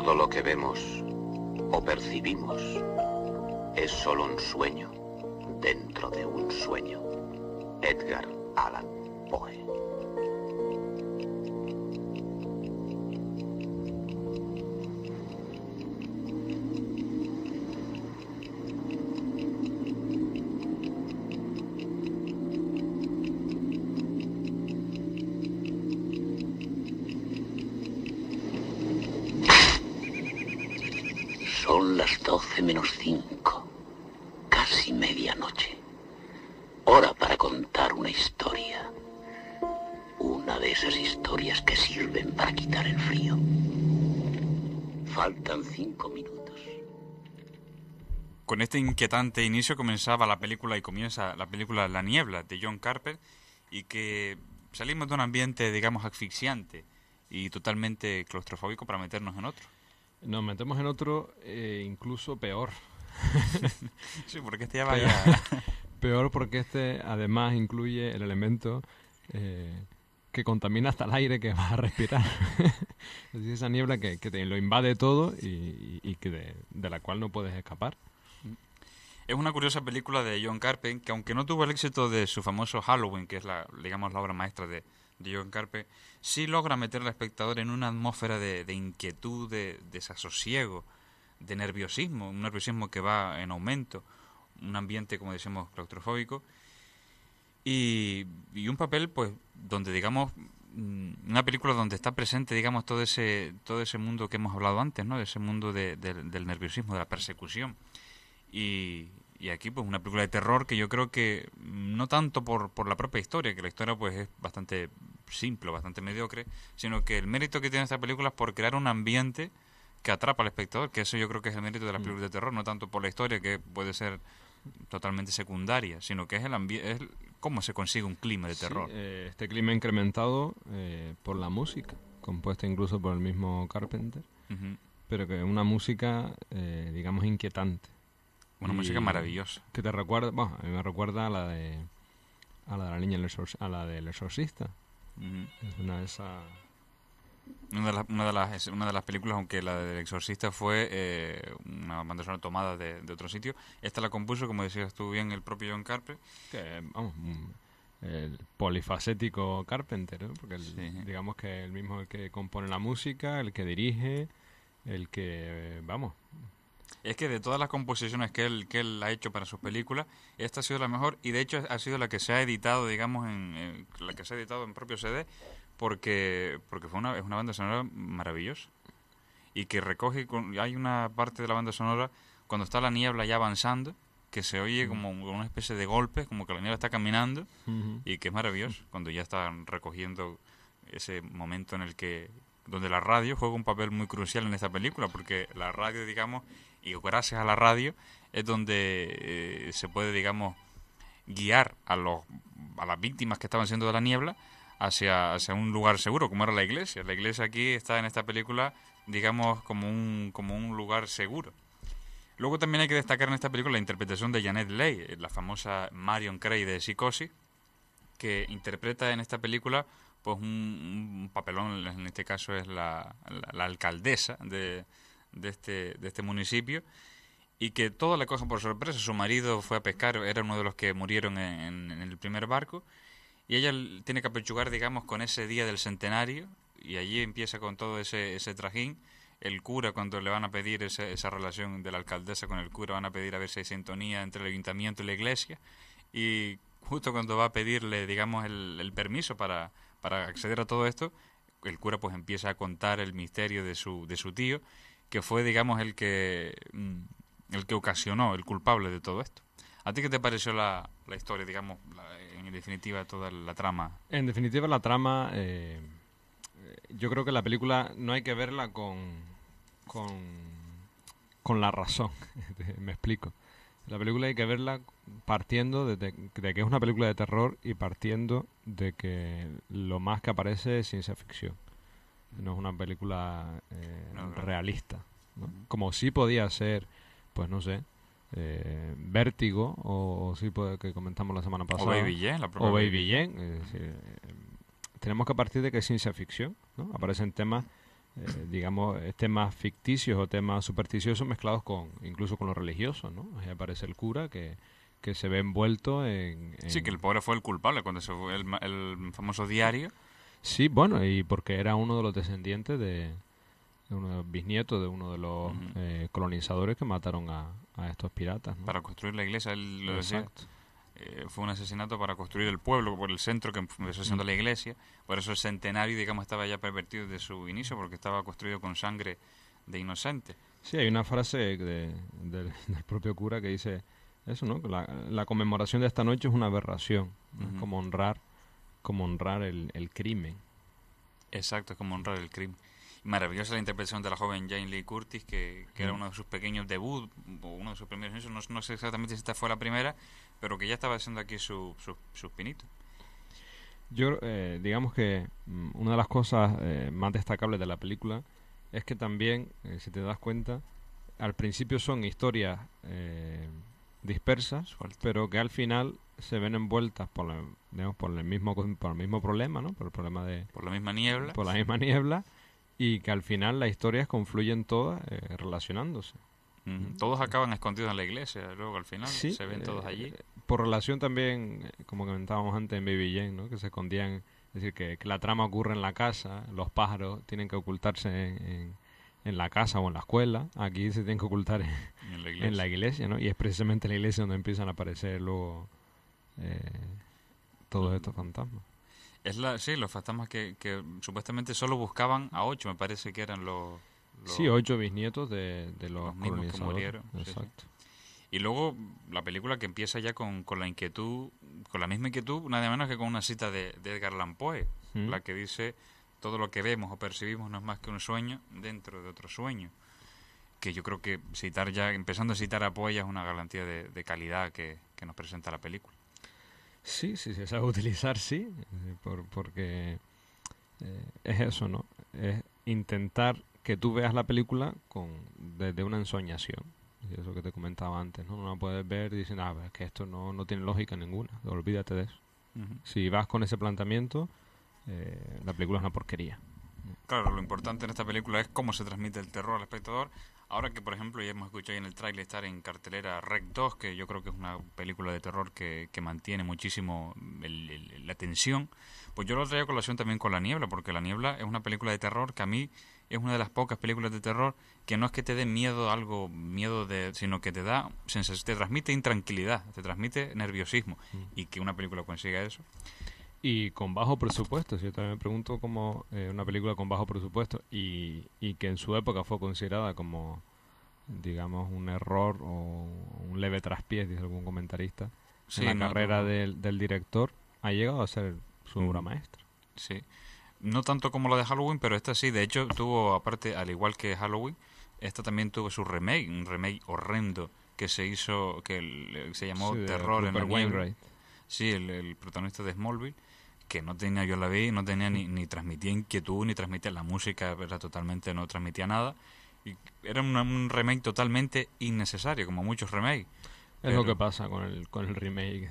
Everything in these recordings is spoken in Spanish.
Todo lo que vemos o percibimos es solo un sueño dentro de un sueño. Edgar Allan Poe. Son las doce menos cinco, casi medianoche. Hora para contar una historia. Una de esas historias que sirven para quitar el frío. Faltan cinco minutos. Con este inquietante inicio comenzaba la película y comienza la película La Niebla de John Carpenter y que salimos de un ambiente, digamos, asfixiante y totalmente claustrofóbico para meternos en otro. Nos metemos en otro eh, incluso peor. sí, porque este ya vaya... Peor, porque este además incluye el elemento eh, que contamina hasta el aire que vas a respirar. es esa niebla que, lo invade todo y, de, la cual no puedes escapar. Es una curiosa película de John Carpenter que aunque no tuvo el éxito de su famoso Halloween, que es la, digamos, la obra maestra de, de Joan Carpe, sí logra meter al espectador en una atmósfera de, inquietud, de desasosiego, de nerviosismo, un nerviosismo que va en aumento, un ambiente, como decimos, claustrofóbico, y, un papel, pues, donde, digamos, mm, una película donde está presente, digamos, todo ese, todo ese mundo que hemos hablado antes, ¿no? Ese mundo del nerviosismo, de la persecución. Y, y, aquí, pues, una película de terror que yo creo que mm, no tanto por, por la propia historia, que la historia, pues, es bastante simple, bastante mediocre, sino que el mérito que tiene esta película es por crear un ambiente que atrapa al espectador, que eso yo creo que es el mérito de las mm. películas de terror, no tanto por la historia, que puede ser totalmente secundaria, sino que es el ambiente, cómo se consigue un clima de terror. Eh, este clima incrementado eh, por la música, compuesta incluso por el mismo Carpenter, pero que es una música, eh, digamos, inquietante. Una música maravillosa. Que te recuerda, bueno, a mí me recuerda a la de a la de la niña a la del exorcista una de esas... Una de, las, una, de las, una de las películas, aunque la del Exorcista fue eh, una banda tomada de, otro sitio, esta la compuso, como decías tú bien, el propio John Carpenter. Que, vamos, mm, el polifacético Carpenter, Porque digamos que el mismo el que compone la música, el que dirige, el que, eh, vamos, es que de todas las composiciones que él, que él ha hecho para sus películas, esta ha sido la mejor y de hecho ha sido la que se ha editado, digamos, en, la que se ha editado en propio CD, porque, porque fue una, es una banda sonora maravillosa y que recoge, hay una parte de la banda sonora cuando está la niebla ya avanzando, que se oye como una especie de golpe, como que la niebla está caminando y que es maravilloso cuando ya están recogiendo ese momento en el que donde la radio juega un papel muy crucial en esta película, porque la radio, digamos, y gracias a la radio, es donde eh, se puede, digamos, guiar a, los, a las víctimas que estaban siendo de la niebla hacia, un lugar seguro, como era la iglesia. La iglesia aquí está en esta película, digamos, como un, como un lugar seguro. Luego también hay que destacar en esta película la interpretación de Janet Leigh, la famosa Marion Cray de Psicosis, que interpreta en esta película pues un, papelón, en este caso es la, alcaldesa este, de, este, municipio, y que todo la cosa por sorpresa. Su marido fue a pescar, era uno de los que murieron en, el primer barco, y ella tiene que apechugar, digamos, con ese día del centenario, y allí empieza con todo ese, trajín. El cura, cuando le van a pedir esa, relación de la alcaldesa con el cura, van a pedir a ver si hay sintonía entre el ayuntamiento y la iglesia, y justo cuando va a pedirle, digamos, el permiso para, para acceder a todo esto, el cura pues empieza a contar el misterio de su, de su tío, que fue, digamos, el que, mm, el que ocasionó, el culpable de todo esto. ¿A ti qué te pareció la, historia, digamos, en definitiva, toda la trama? En definitiva, la trama, eh, eh, yo creo que la película no hay que verla con, con, con la razón, me explico. La película hay que verla partiendo de, que es una película de terror y partiendo de que lo más que aparece es ciencia ficción. No es una película eh, realista. Como sí podía ser, pues no sé, eh, Vértigo o, sí que comentamos la semana pasada. O Baby Jane. la O Baby eh, tenemos que partir de que es ciencia ficción. Aparecen temas eh, digamos, eh, temas ficticios o temas supersticiosos mezclados con incluso con lo religioso, ¿no? Ahí aparece el cura que, se ve envuelto en, Sí, que el pobre fue el culpable cuando se fue el, famoso diario. Sí, bueno, y porque era uno de los descendientes de, de uno de los bisnietos de uno de los eh, colonizadores que mataron a, estos piratas. Para construir la iglesia, él lo Exacto. Eh, fue un asesinato para construir el pueblo, por el centro que empezó siendo la mm. iglesia. Por eso el centenario, digamos, estaba ya pervertido desde su inicio, porque estaba construido con sangre de inocentes. Sí, hay una frase del propio cura que dice eso, ¿no? La, conmemoración de esta noche es una aberración, como honrar, como honrar el, el crimen. Exacto, es como honrar el crimen maravillosa la interpretación de la joven Jane Lee Curtis, que, era mm. uno de sus pequeños Debut, o uno de sus primeros, no, no sé exactamente si esta fue la primera, pero que ya estaba haciendo aquí sus su, su pinitos. Yo, eh, digamos que mm, una de las cosas eh, más destacables de la película es que también, eh, si te das cuenta, al principio son historias dispersas, pero que al final se ven envueltas por, por el mismo por el mismo problema, ¿no? Por el problema de por la misma niebla, por la misma niebla y que al final las historias confluyen todas eh, relacionándose. Todos acaban escondidos en la iglesia, luego al final se ven todos eh, allí. por relación también, eh, como comentábamos antes en Baby Jane, que se escondían, es decir, que, la trama ocurre en la casa, los pájaros tienen que ocultarse en, la casa o en la escuela, aquí se tienen que ocultar en, la iglesia, y es precisamente en la iglesia donde empiezan a aparecer luego eh, todos estos fantasmas. Es la, sí, los fantasmas que, supuestamente solo buscaban a ocho, me parece que eran los... sí, ocho bisnietos de, los, mismos que murieron. Exacto. Y luego la película que empieza ya con, la inquietud, con la misma inquietud, nada menos que con una cita de, Edgar Lampoe, mm. la que dice, todo lo que vemos o percibimos no es más que un sueño dentro de otro sueño. Que yo creo que citar ya, empezando a citar a Poe es una garantía de, calidad que nos presenta la película. Sí, sí, se sabe utilizar, sí, eh, por, porque eh, es eso, ¿no? Es intentar que tú veas la película con desde una ensoñación. Eso que te comentaba antes, ¿no? No la puedes ver diciendo, ah, es que esto no, tiene lógica ninguna, olvídate de eso. Si vas con ese planteamiento, eh, la película es una porquería. Claro, lo importante en esta película es cómo se transmite el terror al espectador Ahora que, por ejemplo, ya hemos escuchado en el trailer estar en cartelera Rec 2, que yo creo que es una película de terror que, mantiene muchísimo la tensión, pues yo lo traigo a colación también con La Niebla, porque La Niebla es una película de terror que a mí es una de las pocas películas de terror que no es que te dé miedo a algo, miedo de, sino que te da, te transmite intranquilidad, te transmite nerviosismo, mm. y que una película consiga eso y con bajo presupuesto, yo también me pregunto como eh, una película con bajo presupuesto y, que en su época fue considerada como, digamos, un error o un leve traspiés, dice algún comentarista, en la carrera Del, director, ha llegado a ser su obra mm. maestra. Sí, no tanto como la de Halloween, pero esta sí, de hecho tuvo, aparte, al igual que Halloween, esta también tuvo su remake, un remake horrendo que se hizo, que se llamó Terror en el Niebla. Sí, el, protagonista de Smallville, que no tenía, yo la vi, no tenía ni, ni transmitía inquietud, ni transmitía la música, era totalmente, no transmitía nada. Y era un, remake totalmente innecesario, como muchos remakes. Es lo que pasa con el, con el remake.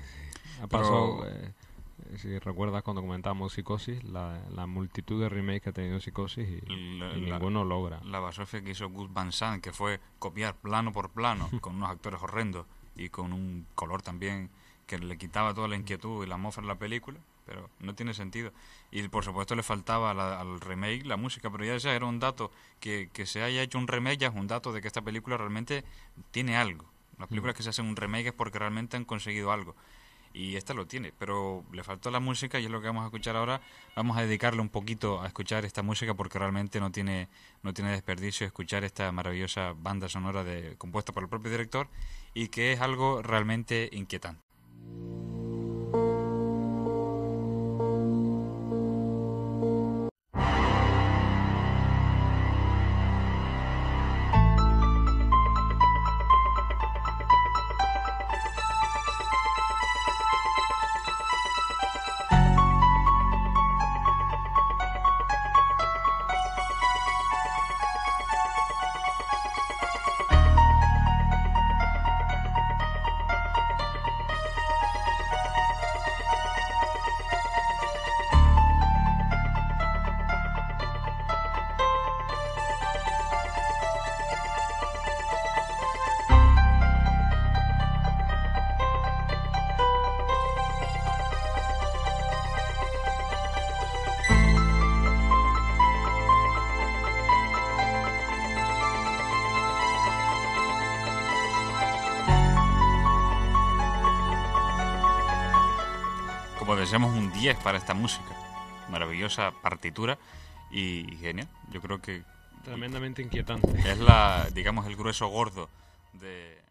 Ha pasado, eh, si recuerdas cuando comentábamos Psicosis, la, la multitud de remakes que ha tenido Psicosis y, ninguno logra. La basofia que hizo Gus Van Sant, que fue copiar plano por plano, con unos actores horrendos y con un color también que le quitaba toda la inquietud y la atmósfera de la película pero no tiene sentido. Y por supuesto le faltaba al remake la música, pero ya ya era un dato, que, se haya hecho un remake ya es un dato de que esta película realmente tiene algo. Las mm. películas que se hacen un remake es porque realmente han conseguido algo. Y esta lo tiene, pero le faltó la música y es lo que vamos a escuchar ahora. Vamos a dedicarle un poquito a escuchar esta música porque realmente no tiene, no tiene desperdicio escuchar esta maravillosa banda sonora de, compuesta por el propio director y que es algo realmente inquietante. deseamos un 10 para esta música. Maravillosa partitura y, y genial. Yo creo que... Tremendamente inquietante. Es la, digamos, el grueso gordo de...